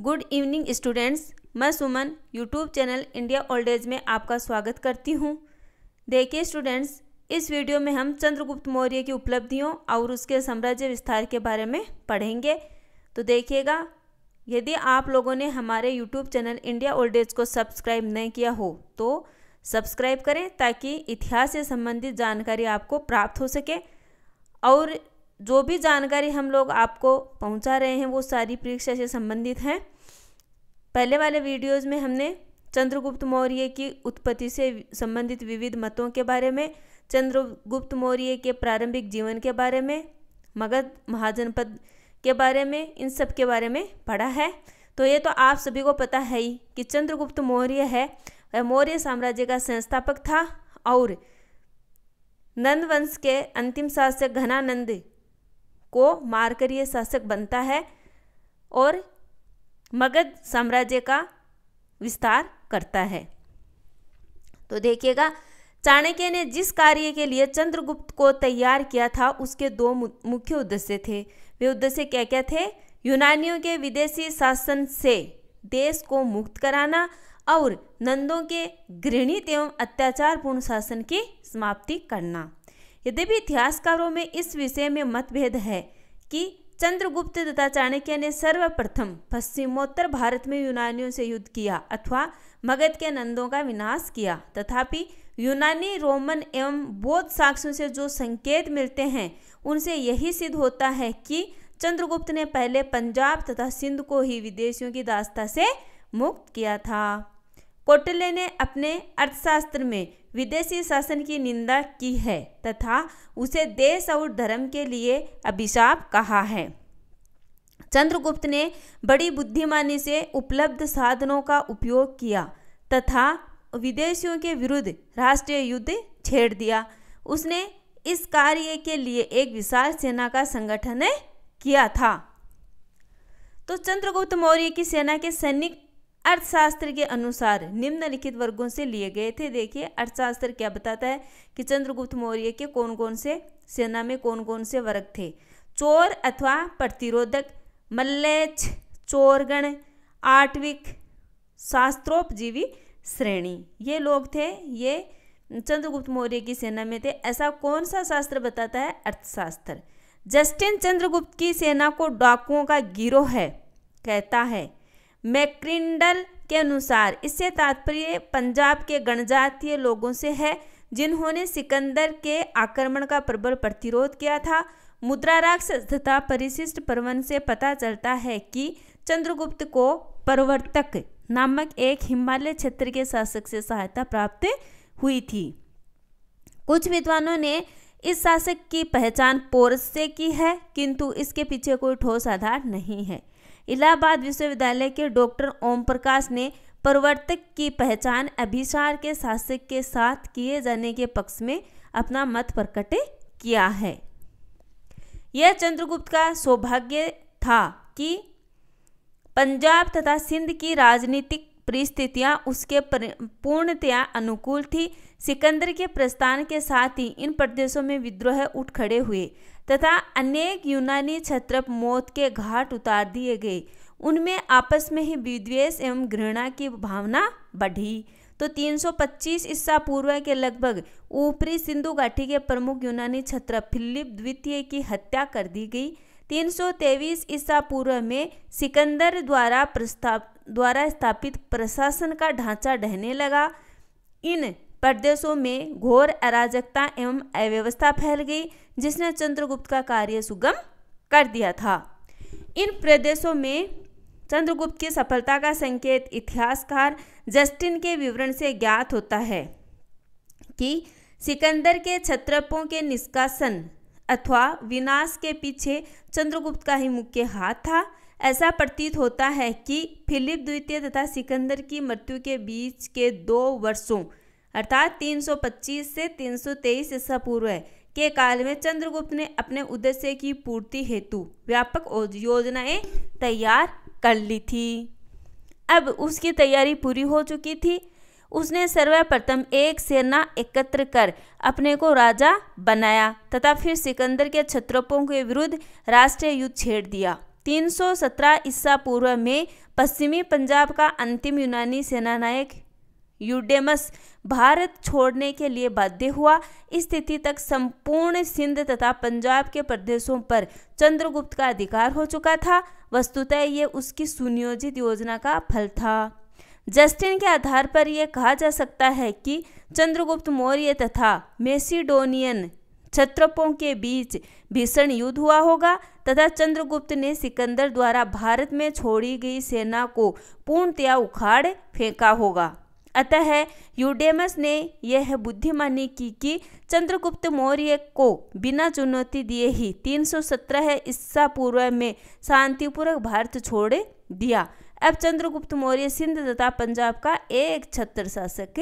good evening students मैं Suman YouTube channel India old age में आपका स्वागत करती हूँ देखिए स्टूडेंट्स इस वीडियो में हम चंद्रगुप्त मौर्य की उपलब्धियों और उसके साम्राज्य विस्तार के बारे में पढ़ेंगे तो देखिएगा यदि आप लोगों ने हमारे YouTube channel India old age को सब्सक्राइब नहीं किया हो तो सब्सक्राइब करें ताकि इतिहास से संबंधित जानकारी आपको प्राप्त हो सके और जो भी जानकारी हम लोग आपको पहुंचा रहे हैं वो सारी परीक्षा से संबंधित हैं पहले वाले वीडियोस में हमने चंद्रगुप्त मौर्य की उत्पत्ति से संबंधित विविध मतों के बारे में चंद्रगुप्त मौर्य के प्रारंभिक जीवन के बारे में मगध महाजनपद के बारे में इन सब के बारे में पढ़ा है तो ये तो आप सभी को पता है ही कि चंद्रगुप्त मौर्य है वह मौर्य साम्राज्य का संस्थापक था और नंद वंश के अंतिम शासक घनानंद को मारकर यह शासक बनता है और मगध साम्राज्य का विस्तार करता है तो देखिएगा चाणक्य ने जिस कार्य के लिए चंद्रगुप्त को तैयार किया था उसके दो मुख्य उद्देश्य थे वे उद्देश्य क्या क्या थे यूनानियों के विदेशी शासन से देश को मुक्त कराना और नंदों के घृणित एवं अत्याचारपूर्ण शासन की समाप्ति करना यद्यपि इतिहासकारों में इस विषय में मतभेद है कि चंद्रगुप्त तथा चाणक्य ने सर्वप्रथम पश्चिमोत्तर भारत में यूनानियों से युद्ध किया अथवा मगध के नंदों का विनाश किया तथापि यूनानी रोमन एवं बौद्ध साक्ष्यों से जो संकेत मिलते हैं उनसे यही सिद्ध होता है कि चंद्रगुप्त ने पहले पंजाब तथा सिंध को ही विदेशियों की दास्ता से मुक्त किया था कोटले ने अपने अर्थशास्त्र में विदेशी शासन की निंदा की है तथा उसे देश और धर्म के लिए अभिशाप कहा है चंद्रगुप्त ने बड़ी बुद्धिमानी से उपलब्ध साधनों का उपयोग किया तथा विदेशियों के विरुद्ध राष्ट्रीय युद्ध छेड़ दिया उसने इस कार्य के लिए एक विशाल सेना का संगठन किया था तो चंद्रगुप्त मौर्य की सेना के सैनिक अर्थशास्त्र के अनुसार निम्नलिखित वर्गों से लिए गए थे देखिए अर्थशास्त्र क्या बताता है कि चंद्रगुप्त मौर्य के कौन कौन से सेना में कौन कौन से वर्ग थे चोर अथवा प्रतिरोधक मल्लेच चोरगण आठविक शास्त्रोपजीवी श्रेणी ये लोग थे ये चंद्रगुप्त मौर्य की सेना में थे ऐसा कौन सा शास्त्र बताता है अर्थशास्त्र जस्टिन चंद्रगुप्त की सेना को डाकुओं का गिरोह है कहता है मैक्रिंडल के अनुसार इससे तात्पर्य पंजाब के गणजातीय लोगों से है जिन्होंने सिकंदर के आक्रमण का प्रबल प्रतिरोध किया था मुद्रा राक्षस तथा परिशिष्ट पर्वन से पता चलता है कि चंद्रगुप्त को परवर्तक नामक एक हिमालय क्षेत्र के शासक से सहायता प्राप्त हुई थी कुछ विद्वानों ने इस शासक की पहचान पोरस से की है किंतु इसके पीछे कोई ठोस आधार नहीं है इलाहाबाद विश्वविद्यालय के डॉक्टर ओम प्रकाश ने प्रवर्तक की पहचान अभिसार के शासक के साथ किए जाने के पक्ष में अपना मत प्रकट किया है यह चंद्रगुप्त का सौभाग्य था कि पंजाब तथा सिंध की राजनीतिक परिस्थितियां उसके पूर्णतया अनुकूल थी सिकंदर के प्रस्थान के साथ ही इन प्रदेशों में विद्रोह उठ खड़े हुए तथा अनेक यूनानी छत्र मौत के घाट उतार दिए गए उनमें आपस में ही विद्वेष एवं घृणा की भावना बढ़ी तो 325 ईसा पूर्व के लगभग ऊपरी सिंधु घाटी के प्रमुख यूनानी छत्र फिलिप द्वितीय की हत्या कर दी गई 323 ईसा पूर्व में सिकंदर द्वारा प्रस्ताप द्वारा स्थापित प्रशासन का ढांचा ढहने लगा इन प्रदेशों में घोर अराजकता एवं अव्यवस्था फैल गई जिसने चंद्रगुप्त का कार्य सुगम कर दिया था इन प्रदेशों में चंद्रगुप्त की सफलता का संकेत इतिहासकार जस्टिन के विवरण से ज्ञात होता है कि सिकंदर के क्षत्रपों के निष्कासन अथवा विनाश के पीछे चंद्रगुप्त का ही मुख्य हाथ था ऐसा प्रतीत होता है कि फिलिप द्वितीय तथा सिकंदर की मृत्यु के बीच के दो वर्षों अर्थात 325 से 323 ईसा पूर्व के काल में चंद्रगुप्त ने अपने उद्देश्य की पूर्ति हेतु व्यापक योजनाएं तैयार कर ली थी अब उसकी तैयारी पूरी हो चुकी थी उसने सर्वप्रथम एक सेना एकत्र कर अपने को राजा बनाया तथा फिर सिकंदर के छत्रपों के विरुद्ध राष्ट्रीय युद्ध छेड़ दिया 317 ईसा पूर्व में पश्चिमी पंजाब का अंतिम यूनानी सेनानायक यूडेमस भारत छोड़ने के लिए बाध्य हुआ इस स्थिति तक संपूर्ण सिंध तथा पंजाब के प्रदेशों पर चंद्रगुप्त का अधिकार हो चुका था वस्तुतः ये उसकी सुनियोजित योजना का फल था जस्टिन के आधार पर यह कहा जा सकता है कि चंद्रगुप्त मौर्य तथा मेसिडोनियन छत्रपों के बीच भीषण युद्ध हुआ होगा तथा चंद्रगुप्त ने सिकंदर द्वारा भारत में छोड़ी गई सेना को पूर्णतया उखाड़ फेंका होगा अतः यूडेमस ने यह बुद्धिमानी की कि चंद्रगुप्त मौर्य को बिना चुनौती दिए ही 317 सौ ईसा पूर्व में शांतिपूर्वक भारत छोड़ दिया अब चंद्रगुप्त मौर्य सिंध तथा पंजाब का एक छत्र शासक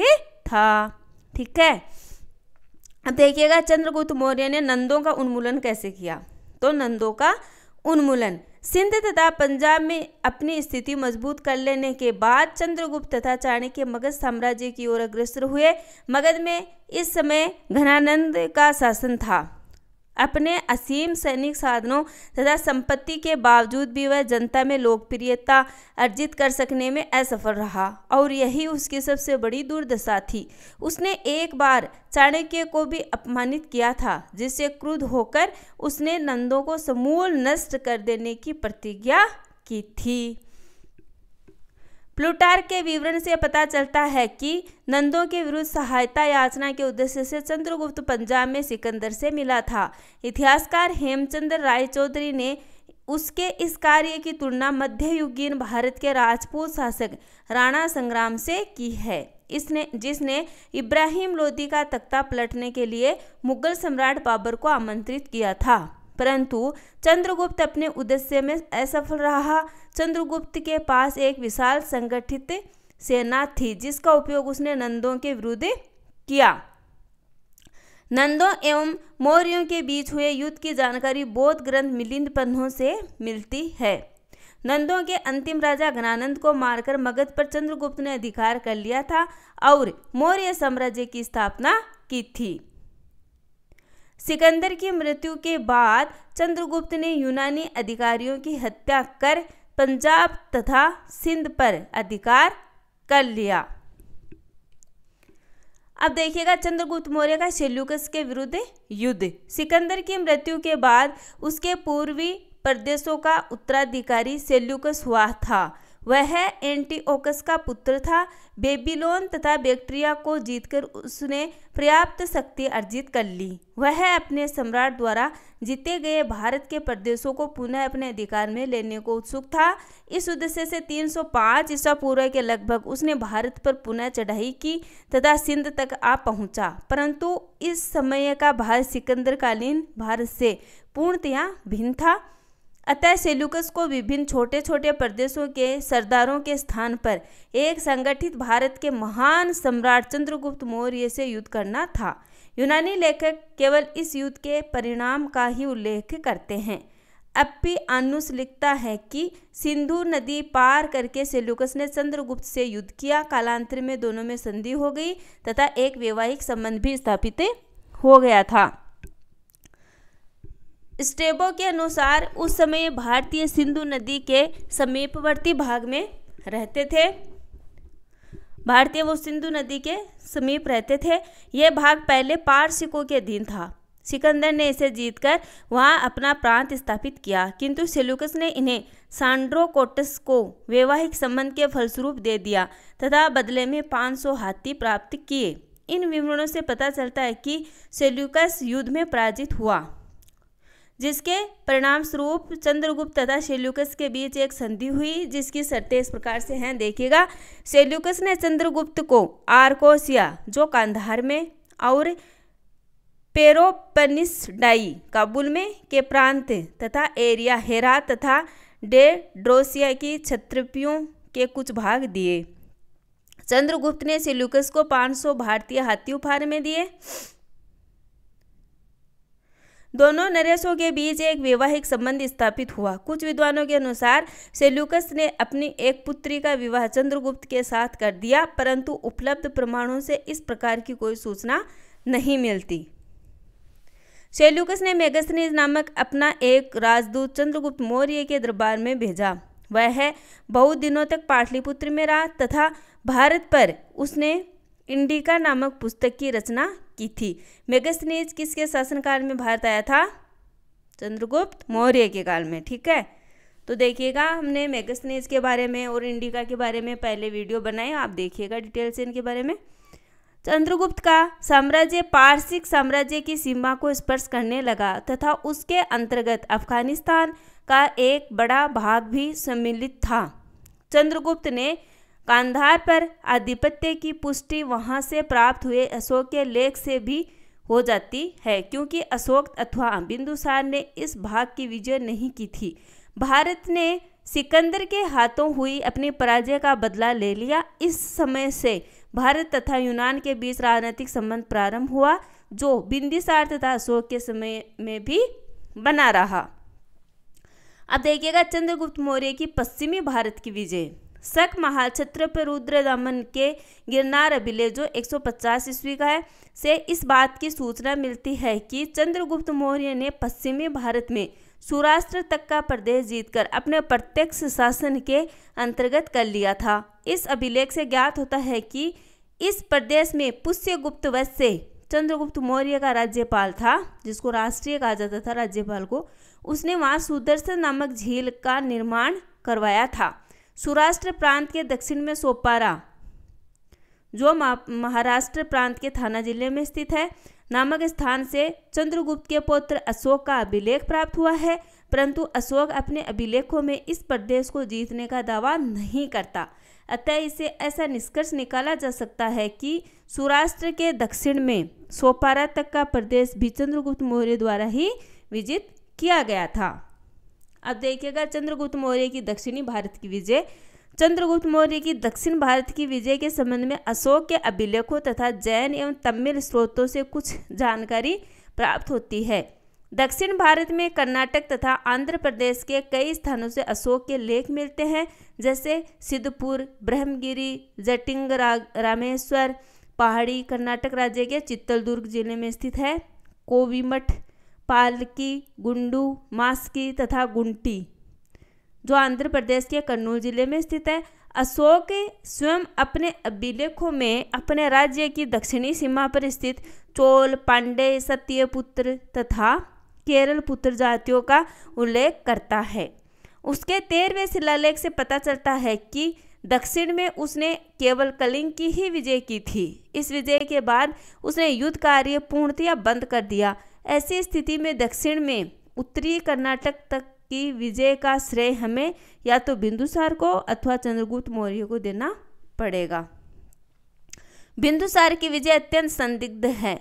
था ठीक है अब देखिएगा चंद्रगुप्त मौर्य ने नंदों का उन्मूलन कैसे किया तो नंदों का उन्मूलन सिंध तथा पंजाब में अपनी स्थिति मजबूत कर लेने के बाद चंद्रगुप्त तथा चाणक्य मगध साम्राज्य की ओर अग्रसर हुए मगध में इस समय घनानंद का शासन था अपने असीम सैनिक साधनों तथा संपत्ति के बावजूद भी वह जनता में लोकप्रियता अर्जित कर सकने में असफल रहा और यही उसकी सबसे बड़ी दुर्दशा थी उसने एक बार चाणक्य को भी अपमानित किया था जिससे क्रुद्ध होकर उसने नंदों को समूल नष्ट कर देने की प्रतिज्ञा की थी प्लूटार के विवरण से पता चलता है कि नंदों के विरुद्ध सहायता याचना के उद्देश्य से चंद्रगुप्त पंजाब में सिकंदर से मिला था इतिहासकार हेमचंद्र राय चौधरी ने उसके इस कार्य की तुलना मध्ययुगीन भारत के राजपूत शासक राणा संग्राम से की है इसने जिसने इब्राहिम लोदी का तख्ता पलटने के लिए मुगल सम्राट बाबर को आमंत्रित किया था परंतु चंद्रगुप्त अपने उद्देश्य में असफल रहा चंद्रगुप्त के पास एक विशाल संगठित सेना थी जिसका उपयोग उसने नंदों के विरुद्ध किया नंदों एवं मौर्यों के बीच हुए युद्ध की जानकारी बौद्ध ग्रंथ मिलिंद पन्नों से मिलती है नंदों के अंतिम राजा घनानंद को मारकर मगध पर चंद्रगुप्त ने अधिकार कर लिया था और मौर्य साम्राज्य की स्थापना की थी सिकंदर की मृत्यु के बाद चंद्रगुप्त ने यूनानी अधिकारियों की हत्या कर पंजाब तथा सिंध पर अधिकार कर लिया अब देखिएगा चंद्रगुप्त मौर्य का सेल्यूकस के विरुद्ध युद्ध सिकंदर की मृत्यु के बाद उसके पूर्वी प्रदेशों का उत्तराधिकारी सेल्यूकस हुआ था वह एंटीओकस का पुत्र था बेबीलोन तथा बैक्टीरिया को जीतकर उसने पर्याप्त शक्ति अर्जित कर ली वह अपने सम्राट द्वारा जीते गए भारत के प्रदेशों को पुनः अपने अधिकार में लेने को उत्सुक था इस उद्देश्य से 305 ईसा पूर्व के लगभग उसने भारत पर पुनः चढ़ाई की तथा सिंध तक आ पहुंचा परंतु इस समय का भारत सिकंदरकालीन भारत से पूर्णतया भिन्न था अतः सेलुकस को विभिन्न छोटे छोटे प्रदेशों के सरदारों के स्थान पर एक संगठित भारत के महान सम्राट चंद्रगुप्त मौर्य से युद्ध करना था यूनानी लेखक केवल इस युद्ध के परिणाम का ही उल्लेख करते हैं अपी आनुस लिखता है कि सिंधु नदी पार करके सेलुकस ने चंद्रगुप्त से युद्ध किया कालांतर में दोनों में संधि हो गई तथा एक वैवाहिक संबंध भी स्थापित हो गया था स्टेबो के अनुसार उस समय भारतीय सिंधु नदी के समीपवर्ती भाग में रहते थे भारतीय वो सिंधु नदी के समीप रहते थे यह भाग पहले पारसिकों के अधीन था सिकंदर ने इसे जीतकर वहां अपना प्रांत स्थापित किया किंतु सेलुकस ने इन्हें सांड्रोकोटस को वैवाहिक संबंध के फलस्वरूप दे दिया तथा बदले में 500 हाथी प्राप्त किए इन विवरणों से पता चलता है कि सेल्यूकस युद्ध में पराजित हुआ जिसके परिणाम स्वरूप चंद्रगुप्त तथा सेल्युकस के बीच एक संधि हुई जिसकी शर्तें इस प्रकार से हैं देखिएगा सेल्युकस ने चंद्रगुप्त को आर्कोसिया जो कांधार में और डाई काबुल में के प्रांत तथा एरिया हेरा तथा डेड्रोसिया की छत्रपियों के कुछ भाग दिए चंद्रगुप्त ने सेल्युकस को 500 भारतीय हाथी उपहार में दिए दोनों नरेशों के बीच एक वैवाहिक संबंध स्थापित हुआ कुछ विद्वानों के अनुसार सेल्यूकस ने अपनी एक पुत्री का विवाह चंद्रगुप्त के साथ कर दिया परंतु उपलब्ध प्रमाणों से इस प्रकार की कोई सूचना नहीं मिलती सेल्यूकस ने मेगस्नीज नामक अपना एक राजदूत चंद्रगुप्त मौर्य के दरबार में भेजा वह बहुत दिनों तक पाटलिपुत्र में रहा तथा भारत पर उसने इंडिका नामक पुस्तक की रचना की थी मेगस्थनीज किसके शासनकाल में भारत आया था चंद्रगुप्त मौर्य के काल में ठीक है तो देखिएगा हमने मेगस्थनीज के बारे में और इंडिका के बारे में पहले वीडियो बनाए आप देखिएगा डिटेल से इनके बारे में चंद्रगुप्त का साम्राज्य पारसिक साम्राज्य की सीमा को स्पर्श करने लगा तथा उसके अंतर्गत अफगानिस्तान का एक बड़ा भाग भी सम्मिलित था चंद्रगुप्त ने कांधार पर आधिपत्य की पुष्टि वहां से प्राप्त हुए अशोक के लेख से भी हो जाती है क्योंकि अशोक अथवा बिंदुसार ने इस भाग की विजय नहीं की थी भारत ने सिकंदर के हाथों हुई अपनी पराजय का बदला ले लिया इस समय से भारत तथा यूनान के बीच राजनीतिक संबंध प्रारंभ हुआ जो बिंदिसार तथा अशोक के समय में भी बना रहा अब देखिएगा चंद्रगुप्त मौर्य की पश्चिमी भारत की विजय शक महाल छत्रपति रुद्र दमन के गिरनार अभिलेख जो 150 ईस्वी का है से इस बात की सूचना मिलती है कि चंद्रगुप्त मौर्य ने पश्चिमी भारत में सूराष्ट्र तक का प्रदेश जीतकर अपने प्रत्यक्ष शासन के अंतर्गत कर लिया था इस अभिलेख से ज्ञात होता है कि इस प्रदेश में पुष्य पुष्यगुप्त से चंद्रगुप्त मौर्य का राज्यपाल था जिसको राष्ट्रीय कहा जाता था राज्यपाल को उसने वहाँ सुदर्शन नामक झील का निर्माण करवाया था सौराष्ट्र प्रांत के दक्षिण में सोपारा जो महाराष्ट्र प्रांत के थाना जिले में स्थित है नामक स्थान से चंद्रगुप्त के पुत्र अशोक का अभिलेख प्राप्त हुआ है परंतु अशोक अपने अभिलेखों में इस प्रदेश को जीतने का दावा नहीं करता अतः इसे ऐसा निष्कर्ष निकाला जा सकता है कि सौराष्ट्र के दक्षिण में सोपारा तक का प्रदेश भी चंद्रगुप्त मौर्य द्वारा ही विजित किया गया था अब देखिएगा चंद्रगुप्त मौर्य की दक्षिणी भारत की विजय चंद्रगुप्त मौर्य की दक्षिण भारत की विजय के संबंध में अशोक के अभिलेखों तथा जैन एवं तमिल स्रोतों से कुछ जानकारी प्राप्त होती है दक्षिण भारत में कर्नाटक तथा आंध्र प्रदेश के कई स्थानों से अशोक के लेख मिलते हैं जैसे सिद्धपुर ब्रह्मगिरी जटिंग रामेश्वर पहाड़ी कर्नाटक राज्य के चित्तलदुर्ग जिले में स्थित है कोविमठ पालकी गुंडू मास्की तथा गुंटी जो आंध्र प्रदेश के कन्नूर जिले में स्थित है अशोक स्वयं अपने अभिलेखों में अपने राज्य की दक्षिणी सीमा पर स्थित चोल पांडे सत्यपुत्र तथा केरल पुत्र जातियों का उल्लेख करता है उसके तेरहवें शिलालेख से पता चलता है कि दक्षिण में उसने केवल कलिंग की ही विजय की थी इस विजय के बाद उसने युद्ध कार्य पूर्णतया बंद कर दिया ऐसी स्थिति में दक्षिण में उत्तरी कर्नाटक तक की विजय का श्रेय हमें या तो बिंदुसार को अथवा चंद्रगुप्त मौर्य को देना पड़ेगा बिंदुसार की विजय अत्यंत संदिग्ध है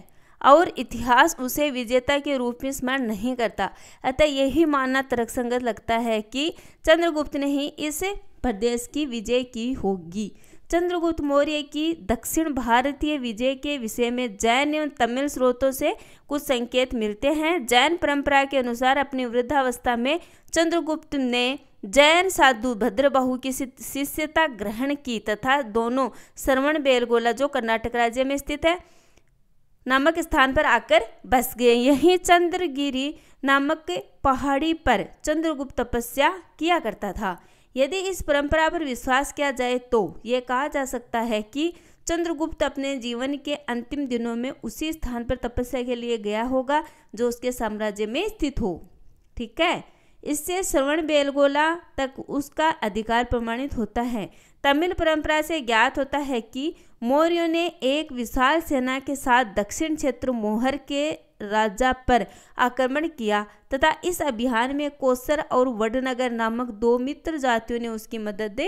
और इतिहास उसे विजेता के रूप में स्मरण नहीं करता अतः यही मानना तर्कसंगत लगता है कि चंद्रगुप्त ने ही इस प्रदेश की विजय की होगी चंद्रगुप्त मौर्य की दक्षिण भारतीय विजय के विषय में जैन एवं तमिल स्रोतों से कुछ संकेत मिलते हैं जैन परंपरा के अनुसार अपनी वृद्धावस्था में चंद्रगुप्त ने जैन साधु भद्रबाहु की शिष्यता ग्रहण की तथा दोनों श्रवण बेलगोला जो कर्नाटक राज्य में स्थित है नामक स्थान पर आकर बस गए यहीं चंद्रगिरी नामक पहाड़ी पर चंद्रगुप्त तपस्या किया करता था यदि इस परंपरा पर विश्वास किया जाए तो ये कहा जा सकता है कि चंद्रगुप्त अपने जीवन के अंतिम दिनों में उसी स्थान पर तपस्या के लिए गया होगा जो उसके साम्राज्य में स्थित हो ठीक है इससे श्रवण बेलगोला तक उसका अधिकार प्रमाणित होता है तमिल परंपरा से ज्ञात होता है कि मौर्यों ने एक विशाल सेना के साथ दक्षिण क्षेत्र मोहर के राजा पर आक्रमण किया तथा इस अभियान में कोसर और वडनगर नामक दो मित्र जातियों ने उसकी मदद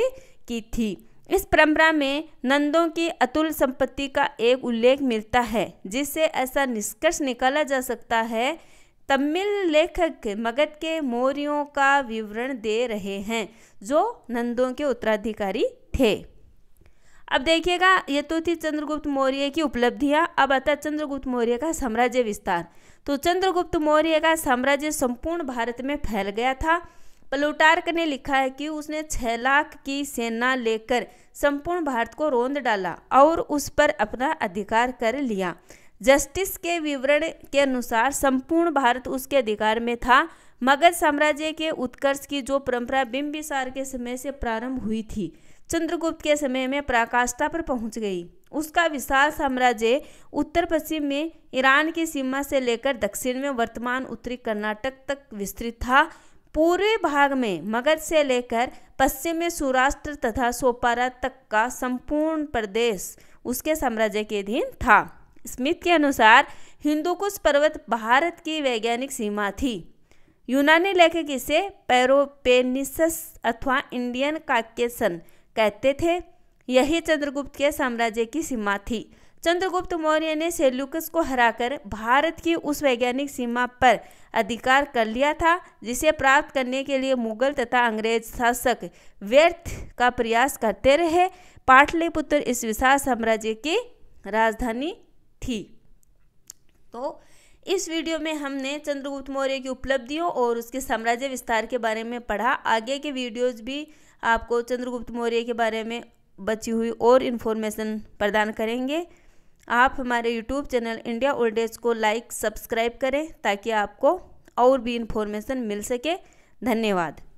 की थी इस परंपरा में नंदों की अतुल संपत्ति का एक उल्लेख मिलता है जिससे ऐसा निष्कर्ष निकाला जा सकता है तमिल लेखक मगध के मौर्यों का विवरण दे रहे हैं जो नंदों के उत्तराधिकारी थे अब देखिएगा ये तो थी चंद्रगुप्त मौर्य की उपलब्धियाँ अब आता चंद्रगुप्त मौर्य का साम्राज्य विस्तार तो चंद्रगुप्त मौर्य का साम्राज्य संपूर्ण भारत में फैल गया था प्लूटार्क ने लिखा है कि उसने छः लाख की सेना लेकर संपूर्ण भारत को रोंद डाला और उस पर अपना अधिकार कर लिया जस्टिस के विवरण के अनुसार संपूर्ण भारत उसके अधिकार में था मगध साम्राज्य के उत्कर्ष की जो परंपरा बिंबिसार के समय से प्रारंभ हुई थी चंद्रगुप्त के समय में पराकाष्ठा पर पहुंच गई उसका विशाल साम्राज्य उत्तर पश्चिम में ईरान की सीमा से लेकर दक्षिण में वर्तमान उत्तरी कर्नाटक तक विस्तृत था पूर्वी भाग में मगध से लेकर पश्चिम में सौराष्ट्र तथा सोपारा तक का संपूर्ण प्रदेश उसके साम्राज्य के अधीन था स्मिथ के अनुसार हिंदूकुश पर्वत भारत की वैज्ञानिक सीमा थी यूनानी लेखक इसे पैरोपेनिसस अथवा इंडियन काकेसन कहते थे यही चंद्रगुप्त के साम्राज्य की सीमा थी चंद्रगुप्त मौर्य ने सेल्युकस को हराकर भारत की उस वैज्ञानिक सीमा पर अधिकार कर लिया था जिसे प्राप्त करने के लिए मुगल तथा अंग्रेज शासक व्यर्थ का प्रयास करते रहे पाटलिपुत्र इस विशाल साम्राज्य की राजधानी थी तो इस वीडियो में हमने चंद्रगुप्त मौर्य की उपलब्धियों और उसके साम्राज्य विस्तार के बारे में पढ़ा आगे के वीडियोज़ भी आपको चंद्रगुप्त मौर्य के बारे में बची हुई और इन्फॉर्मेशन प्रदान करेंगे आप हमारे YouTube channel India old age को लाइक सब्सक्राइब करें ताकि आपको और भी इन्फॉर्मेशन मिल सके धन्यवाद